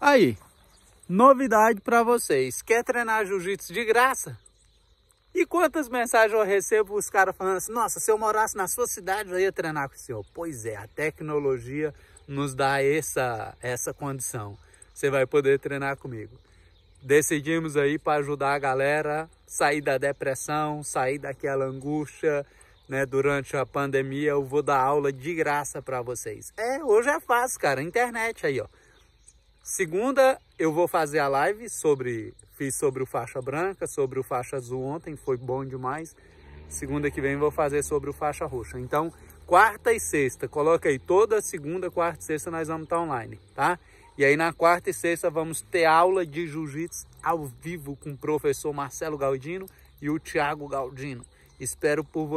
Aí, novidade para vocês. Quer treinar jiu-jitsu de graça? E quantas mensagens eu recebo os caras falando assim, nossa, se eu morasse na sua cidade, eu ia treinar com o senhor. Pois é, a tecnologia nos dá essa, essa condição. Você vai poder treinar comigo. Decidimos aí para ajudar a galera sair da depressão, sair daquela angústia, né, durante a pandemia, eu vou dar aula de graça para vocês. É, hoje é fácil, cara, internet aí, ó. Segunda, eu vou fazer a live sobre... Fiz sobre o faixa branca, sobre o faixa azul ontem, foi bom demais. Segunda que vem vou fazer sobre o faixa roxa. Então, quarta e sexta, coloca aí toda segunda, quarta e sexta nós vamos estar online, tá? E aí na quarta e sexta vamos ter aula de jiu-jitsu ao vivo com o professor Marcelo Galdino e o Thiago Galdino. Espero por vocês.